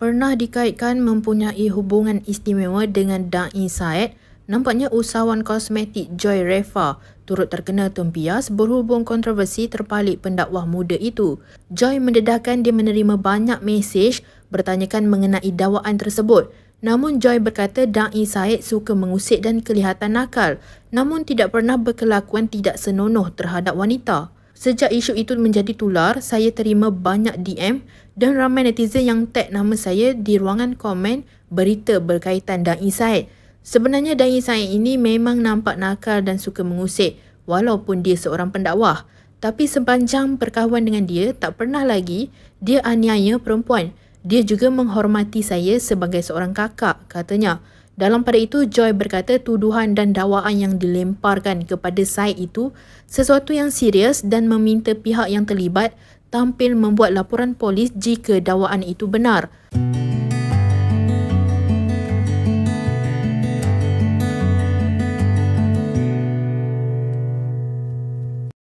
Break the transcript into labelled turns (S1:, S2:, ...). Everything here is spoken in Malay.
S1: pernah dikaitkan mempunyai hubungan istimewa dengan Da'i Said, nampaknya usahawan kosmetik Joy Refa turut terkena tempias berhubung kontroversi terpalit pendakwah muda itu. Joy mendedahkan dia menerima banyak mesej bertanyakan mengenai dakwaan tersebut. Namun Joy berkata Da'i Said suka mengusik dan kelihatan nakal namun tidak pernah berkelakuan tidak senonoh terhadap wanita. Sejak isu itu menjadi tular, saya terima banyak DM dan ramai netizen yang tag nama saya di ruangan komen berita berkaitan Dai Said. Sebenarnya Dai Said ini memang nampak nakal dan suka mengusik walaupun dia seorang pendakwah. Tapi sepanjang perkahwinan dengan dia, tak pernah lagi dia aniaya perempuan. Dia juga menghormati saya sebagai seorang kakak, katanya. Dalam pada itu, Joy berkata tuduhan dan dakwaan yang dilemparkan kepada Said itu sesuatu yang serius dan meminta pihak yang terlibat tampil membuat laporan polis jika dakwaan itu benar. Hmm.